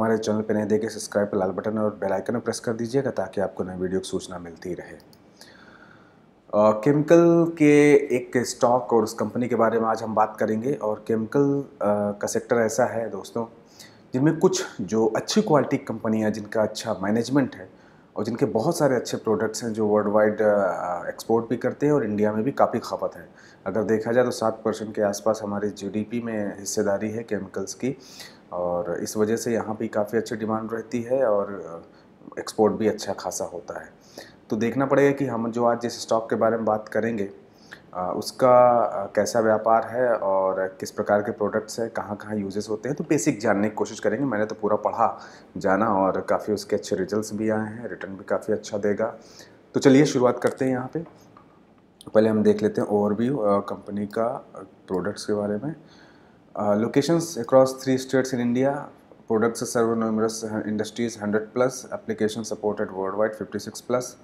हमारे चैनल पर नहीं देखे सब्सक्राइब लाल बटन और बेल आइकन प्रेस कर दीजिएगा ताकि आपको नए वीडियो की सूचना मिलती रहे केमिकल के एक स्टॉक और उस कंपनी के बारे में आज हम बात करेंगे और केमिकल का सेक्टर ऐसा है दोस्तों जिनमें कुछ जो अच्छी क्वालिटी कंपनियां जिनका अच्छा मैनेजमेंट है और जिनके बहुत सारे अच्छे प्रोडक्ट्स हैं जो वर्ल्ड वाइड एक्सपोर्ट भी करते हैं और इंडिया में भी काफ़ी खपत है अगर देखा जाए तो सात परसेंट के आसपास हमारे जीडीपी में हिस्सेदारी है केमिकल्स की और इस वजह से यहाँ भी काफ़ी अच्छी डिमांड रहती है और एक्सपोर्ट भी अच्छा खासा होता है तो देखना पड़ेगा कि हम जो आज जिस स्टॉक के बारे में बात करेंगे उसका कैसा व्यापार है और किस प्रकार के प्रोडक्ट्स हैं कहाँ कहाँ यूजेस होते हैं तो बेसिक जानने की कोशिश करेंगे मैंने तो पूरा पढ़ा जाना और काफ़ी उसके अच्छे रिजल्ट्स भी आए हैं रिटर्न भी काफ़ी अच्छा देगा तो चलिए शुरुआत करते हैं यहाँ पे पहले हम देख लेते हैं ओवरव्यू कंपनी का प्रोडक्ट्स के बारे में Uh, locations across three states in India. Products serve numerous industries, 100 plus. Applications supported worldwide, 56 plus.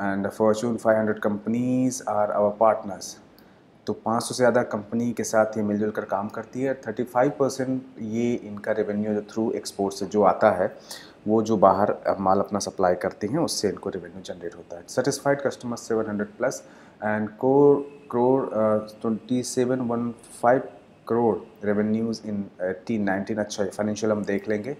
And Fortune 500 companies are our partners. तो 500 से ज़्यादा कंपनी के साथ ये मिलजुल कर काम करती है 35 परसेंट ये इनका रेवेन्यू जो थ्रू एक्सपोर्ट से जो आता है वो जो बाहर माल अपना सप्लाई करती हैं उससे इनको रेवेन्यू जनरेट होता है सेटिस्फाइड कस्टमर 700 प्लस एंड कोर crore twenty seven one five crore revenues in eighteen nineteen अच्छा है फाइनेंशियल हम देख लेंगे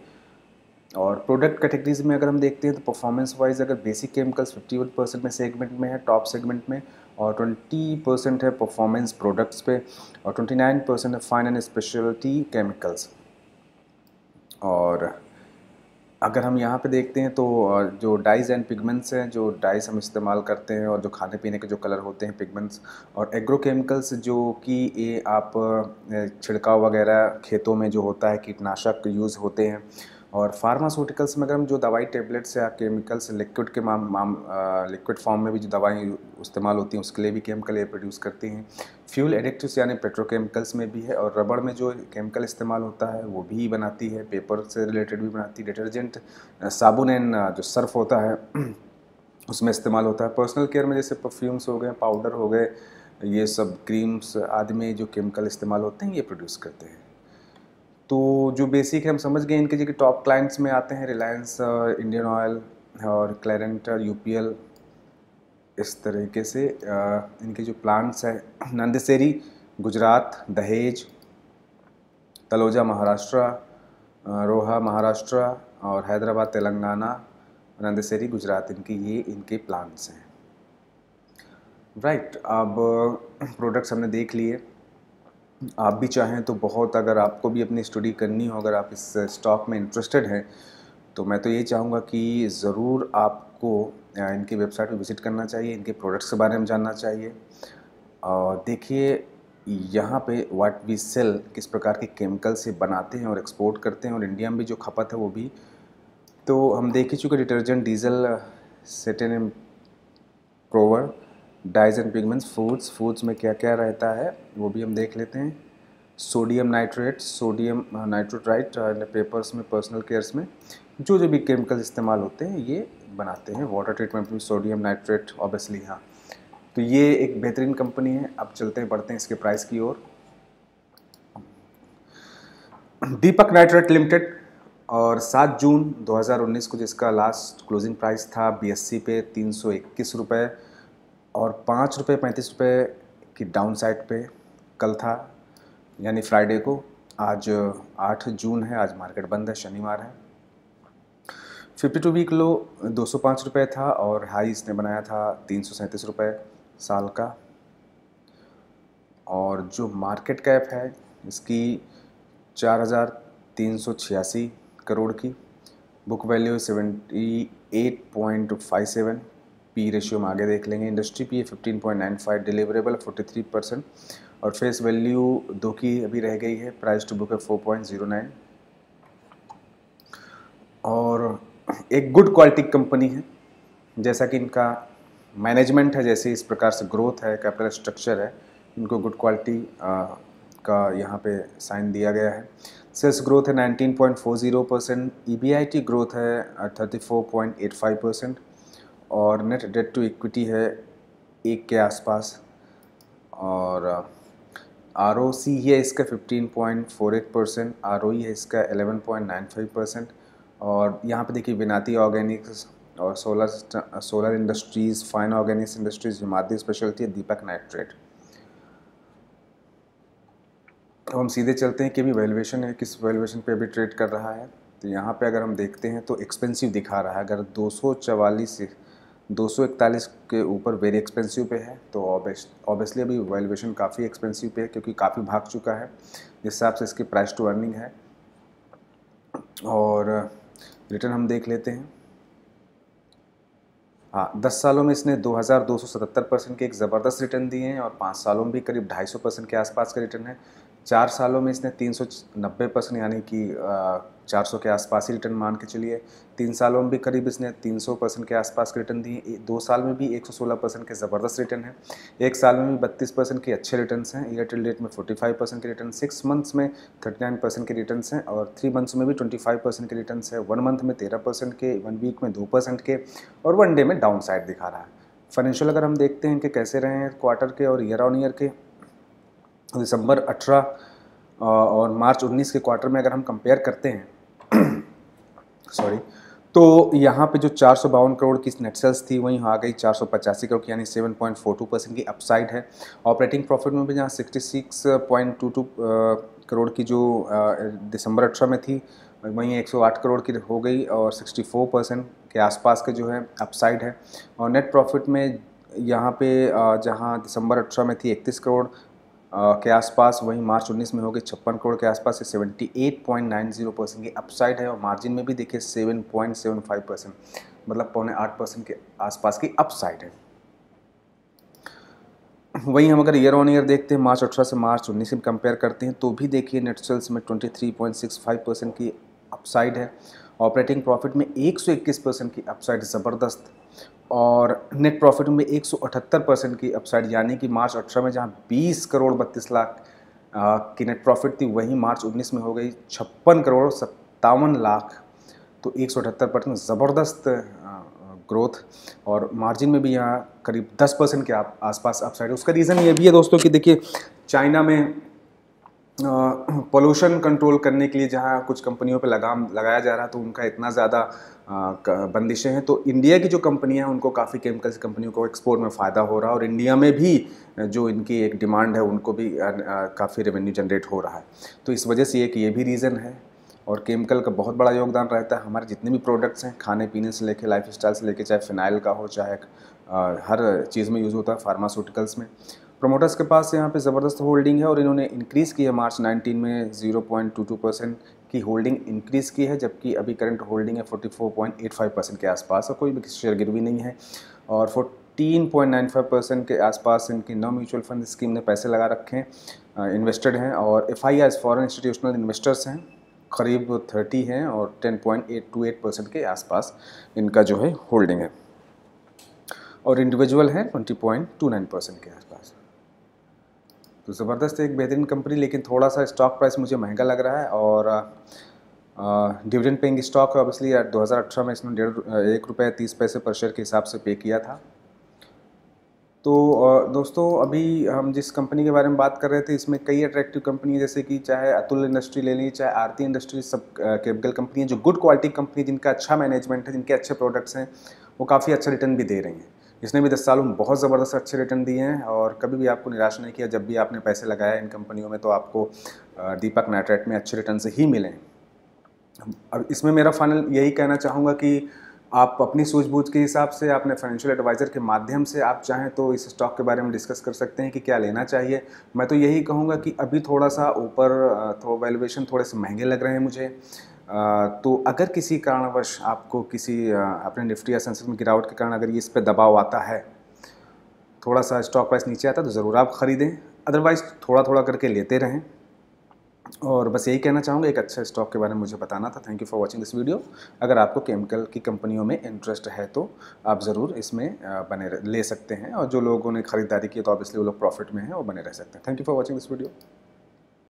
और प्रोडक्ट कैटेगरीज में अगर हम देखते हैं तो परफॉर्मेंस वाइज अगर बेसिक केमिकल्स 51 परसेंट में सेगमेंट में है टॉप सेगमेंट में और 20 परसेंट है परफॉर्मेंस प्रोडक्ट्स पे और 29 परसेंट है फाइन एंड स्पेशलिटी केमिकल्स और अगर हम यहाँ पे देखते हैं तो जो डाइज एंड पिगमेंट्स हैं जो डाइज हम इस्तेमाल करते हैं और जो खाने पीने के जो कलर होते हैं पिगमेंट्स और एग्रोकेमिकल्स जो कि ये आप छिड़काव वगैरह खेतों में जो होता है कीटनाशक यूज़ होते हैं और फार्मास्यूटिकल्स में अगर हम जो दवाई टेबलेट्स या केमिकल्स लिक्विड के माम माम लिक्विड फॉर्म में भी जो दवाएँ इस्तेमाल होती हैं उसके लिए भी केमिकल ये प्रोड्यूस करते हैं फ्यूल एडिक्टिव्स यानी पेट्रोकेमिकल्स में भी है और रबड़ में जो केमिकल इस्तेमाल होता है वो भी बनाती है पेपर से रिलेटेड भी बनाती है डिटर्जेंट साबुन एंड जो सर्फ होता है उसमें इस्तेमाल होता है पर्सनल केयर में जैसे परफ्यूम्स हो गए पाउडर हो गए ये सब क्रीम्स आदि में जो केमिकल इस्तेमाल होते हैं ये प्रोड्यूस करते हैं तो जो बेसिक है हम समझ गए इनके जो टॉप क्लाइंट्स में आते हैं रिलायंस इंडियन ऑयल और क्लैरेंट यू uh, इस तरीके से uh, इनके जो प्लांट्स हैं नंदसेरी गुजरात दहेज तलोजा महाराष्ट्र uh, रोहा महाराष्ट्र और हैदराबाद तेलंगाना नंदसेरी गुजरात इनके ये इनके प्लांट्स हैं राइट right, अब प्रोडक्ट्स हमने देख लिए आप भी चाहें तो बहुत अगर आपको भी अपनी स्टडी करनी हो अगर आप इस स्टॉक में इंटरेस्टेड हैं तो मैं तो ये चाहूँगा कि ज़रूर आपको इनकी वेबसाइट पर विज़िट करना चाहिए इनके प्रोडक्ट्स के बारे में जानना चाहिए और देखिए यहाँ पे वाट वी सेल किस प्रकार के केमिकल से बनाते हैं और एक्सपोर्ट करते हैं और इंडिया में भी जो खपत है वो भी तो हम देख ही चुके डिटर्जेंट डीजल सेटेन प्रोवर dyes and pigments foods foods में क्या क्या रहता है वो भी हम देख लेते हैं sodium nitrate sodium nitrite papers में पर्सनल केयर्स में जो जो भी केमिकल इस्तेमाल होते हैं ये बनाते हैं वाटर ट्रीटमेंट में सोडियम नाइट्रेट ऑब्वियसली हाँ तो ये एक बेहतरीन कंपनी है अब चलते हैं बढ़ते हैं इसके प्राइस की ओर दीपक नाइट्रेट लिमिटेड और 7 जून 2019 को जिसका लास्ट क्लोजिंग प्राइस था बीएससी पे तीन सौ इक्कीस रुपये और पाँच रुपये पैंतीस रुपये की डाउन साइड पर कल था यानी फ्राइडे को आज आठ जून है आज मार्केट बंद है शनिवार है फिफ्टी टू वीक लो दो सौ पाँच रुपये था और हाई इसने बनाया था तीन सौ सैंतीस रुपये साल का और जो मार्केट कैप है इसकी चार हज़ार तीन सौ छियासी करोड़ की book value seventy eight point five seven P ratio में आगे देख लेंगे industry P fifteen point nine five deliverable forty three percent और फेस वैल्यू दो की अभी रह गई है प्राइस टू बुक है फोर पॉइंट जीरो नाइन और एक गुड क्वालिटी कंपनी है जैसा कि इनका मैनेजमेंट है जैसे इस प्रकार से ग्रोथ है कैपिटल स्ट्रक्चर है इनको गुड क्वालिटी का यहाँ पे साइन दिया गया है सेल्स ग्रोथ है 19.40 परसेंट ई ग्रोथ है 34.85 परसेंट और नेट डेट टू इक्विटी है एक के आसपास और आर ओ सी है इसका 15.48 परसेंट आर ओ है इसका 11.95 परसेंट और यहाँ पे देखिए विनाती ऑर्गेनिक्स और Solar Solar Industries Fine Organics Industries Himadri Speciality है दीपक नाइट्रेट तो हम सीधे चलते हैं कि अभी वैल्यूएशन है किस वैल्यूएशन पे अभी ट्रेड कर रहा है तो यहाँ पे अगर हम देखते हैं तो एक्सपेंसिव दिखा रहा है अगर दो सौ चवालीस 241 के ऊपर वेरी एक्सपेंसिव पे है तो ऑब्वियसली अभी वैल्यूएशन काफ़ी एक्सपेंसिव पे है क्योंकि काफ़ी भाग चुका है जिस हिसाब से इसकी प्राइस टू अर्निंग है और रिटर्न हम देख लेते हैं हाँ दस सालों में इसने 2277 परसेंट के एक ज़बरदस्त रिटर्न दिए हैं और पाँच सालों में भी करीब 250 परसेंट के आसपास का रिटर्न है चार सालों में इसने तीन सौ नब्बे परसेंट यानी कि चार सौ के आसपास ही रिटर्न मान के चलिए तीन सालों में भी करीब इसने तीन सौ परसेंट के आसपास के रिटर्न दिए दो साल में भी एक सौ सोलह परसेंट के ज़बरदस्त रिटर्न है एक साल में भी बत्तीस परसेंट के अच्छे रिटर्न हैं ईयर टू डेट में फोर्टी फाइव परसेंट के रिटर्न सिक्स मंथ्स में थर्टी नाइन परसेंट के रिटर्न हैं और थ्री मंथ्स में भी ट्वेंटी फाइव परसेंट के रिटर्न है वन मंथ में तेरह परसेंट के वन वीक में दो परसेंट के और वन डे में डाउन साइड दिखा रहा है फाइनेंशियल अगर हम देखते हैं कि कैसे रहे हैं क्वार्टर के और ईयर ऑन ईयर के दिसंबर 18 और मार्च 19 के क्वार्टर में अगर हम कंपेयर करते हैं सॉरी तो यहाँ पे जो चार करोड़ की नेट सेल्स थी वहीं आ गई चार करोड़ की यानी 7.42 परसेंट की अपसाइड है ऑपरेटिंग प्रॉफिट में भी जहाँ 66.22 करोड़ की जो दिसंबर अठारह में थी वहीं 108 करोड़ की हो गई और 64 परसेंट के आसपास के जो है अपसाइड है और नेट प्रॉफिट में यहाँ पे जहाँ दिसंबर अठारह में थी 31 करोड़ के आसपास वहीं मार्च 19 में होगी छप्पन करोड़ के आसपास से 78.90 परसेंट की अपसाइड है और मार्जिन में भी देखिए 7.75 परसेंट मतलब पौने आठ परसेंट के आसपास की अपसाइड है वहीं हम अगर ईयर ऑन ईयर देखते हैं मार्च अठारह से मार्च उन्नीस में कंपेयर करते हैं तो भी देखिए नेट सेल्स में 23.65 परसेंट की अपसाइड है ऑपरेटिंग प्रॉफिट में 121 परसेंट की अपसाइड ज़बरदस्त और नेट प्रॉफिट में 178 परसेंट की अपसाइड यानी कि मार्च अठारह में जहां 20 करोड़ बत्तीस लाख की नेट प्रॉफिट थी वहीं मार्च 19 में हो गई छप्पन करोड़ सत्तावन लाख तो एक परसेंट ज़बरदस्त ग्रोथ और मार्जिन में भी यहाँ करीब 10 परसेंट के आसपास अपसाइड है उसका रीज़न ये भी है दोस्तों कि देखिए चाइना में पोल्यूशन कंट्रोल करने के लिए जहाँ कुछ कंपनियों पे लगाम लगाया जा रहा है तो उनका इतना ज़्यादा बंदिशें हैं तो इंडिया की जो कंपनियाँ हैं उनको काफ़ी केमिकल्स कंपनियों को एक्सपोर्ट में फ़ायदा हो रहा है और इंडिया में भी जो इनकी एक डिमांड है उनको भी काफ़ी रेवेन्यू जनरेट हो रहा है तो इस वजह से एक ये भी रीज़न है और केमिकल का बहुत बड़ा योगदान रहता है हमारे जितने भी प्रोडक्ट्स हैं खाने पीने से लेके लाइफ स्टाइल से लेके चाहे फिनाइल का हो चाहे हर चीज़ में यूज़ होता है फार्मास्यूटिकल्स में प्रमोटर्स के पास यहाँ पे ज़बरदस्त होल्डिंग है और इन्होंने इंक्रीज़ की है मार्च 19 में 0.22 परसेंट की होल्डिंग इंक्रीज़ की है जबकि अभी करंट होल्डिंग है 44.85 परसेंट के आसपास और कोई भी शेयर गिरवी नहीं है और 14.95 परसेंट के आसपास इनकी नौ म्यूचुअल फंड स्कीम ने पैसे लगा रखे हैं इन्वेस्टेड हैं और F I R foreign institutional investors हैं करीब थर्टी हैं और टेन परसेंट के आसपास इनका जो है होल्डिंग है और इंडिविजुअल है ट्वेंटी परसेंट के आसपास तो ज़बरदस्त एक बेहतरीन कंपनी लेकिन थोड़ा सा स्टॉक प्राइस मुझे महंगा लग रहा है और डिविडेंड पेइंग स्टॉक ऑब्वियसली 2018 में इसमें डेढ़ एक रुपये तीस पैसे पर शेयर के हिसाब से पे किया था तो दोस्तों अभी हम जिस कंपनी के बारे में बात कर रहे थे इसमें कई अट्रैक्टिव कंपनी है जैसे कि चाहे अतुल इंडस्ट्री ले ली चाहे आरती इंडस्ट्री सब केमिकल कंपनी है जो गुड क्वालिटी कंपनी जिनका अच्छा मैनेजमेंट है जिनके अच्छे प्रोडक्ट्स हैं वो काफ़ी अच्छा रिटर्न भी दे रही हैं इसने भी दस सालों में बहुत ज़बरदस्त अच्छे रिटर्न दिए हैं और कभी भी आपको निराश नहीं किया जब भी आपने पैसे लगाए इन कंपनियों में तो आपको दीपक नाइट्रेट में अच्छे रिटर्न से ही मिले अब इसमें मेरा फाइनल यही कहना चाहूँगा कि आप अपनी सूझबूझ के हिसाब से अपने फाइनेंशियल एडवाइज़र के माध्यम से आप चाहें तो इस स्टॉक के बारे में डिस्कस कर सकते हैं कि क्या लेना चाहिए मैं तो यही कहूँगा कि अभी थोड़ा सा ऊपर थो वैल्यूएशन थोड़े से महंगे लग रहे हैं मुझे तो अगर किसी कारणवश आपको किसी अपने निफ्टी या सेंसेक्स में गिरावट के कारण अगर ये इस पर दबाव आता है थोड़ा सा स्टॉक प्राइस नीचे आता है तो ज़रूर आप ख़रीदें अदरवाइज़ थोड़ा थोड़ा करके लेते रहें और बस यही कहना चाहूँगा एक अच्छा स्टॉक के बारे में मुझे बताना था thank you for watching this video अगर आपको केमिकल की कंपनियों में इंटरेस्ट है तो आप ज़रूर इसमें बने ले सकते हैं और जो लोगों ने खरीदारी की तो ऑब्वियसली वो लोग प्रॉफिट में हैं वो बने रह सकते हैं thank you for watching this video